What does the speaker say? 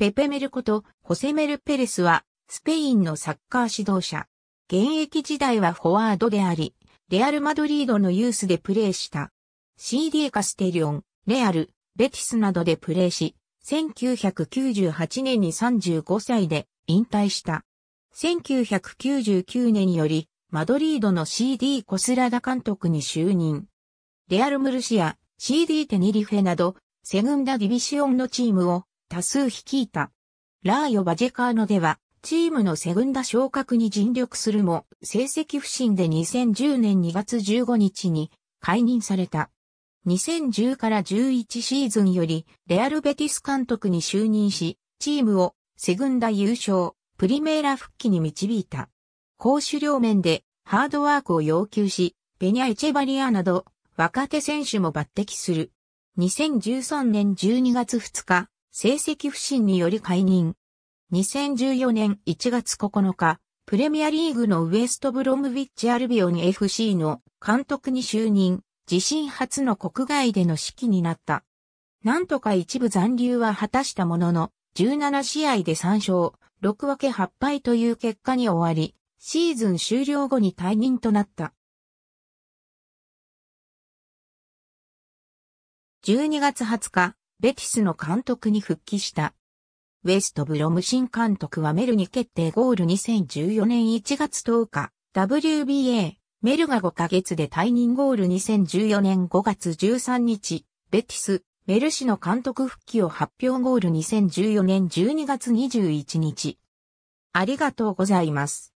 ペペメルこと、ホセメル・ペレスは、スペインのサッカー指導者。現役時代はフォワードであり、レアル・マドリードのユースでプレーした。CD カステリオン、レアル、ベティスなどでプレーし、1998年に35歳で引退した。1999年より、マドリードの CD コスラダ監督に就任。レアル・ムルシア、CD テニリフェなど、セグンダ・ディビシオンのチームを多数率いた。ラーヨ・バジェカーノでは、チームのセグンダ昇格に尽力するも、成績不振で2010年2月15日に解任された。2010から11シーズンより、レアル・ベティス監督に就任し、チームをセグンダ優勝、プリメーラ復帰に導いた。攻守両面でハードワークを要求し、ペニャ・エチェバリアなど若手選手も抜擢する。2013年12月2日、成績不振により解任。2014年1月9日、プレミアリーグのウエストブロムウィッチアルビオン FC の監督に就任、自身初の国外での指揮になった。なんとか一部残留は果たしたものの、17試合で3勝、6分け8敗という結果に終わり、シーズン終了後に退任となった。12月20日、ベティスの監督に復帰した。ウェストブロム新監督はメルに決定ゴール2014年1月10日、WBA、メルが5ヶ月で退任ゴール2014年5月13日、ベティス、メル氏の監督復帰を発表ゴール2014年12月21日。ありがとうございます。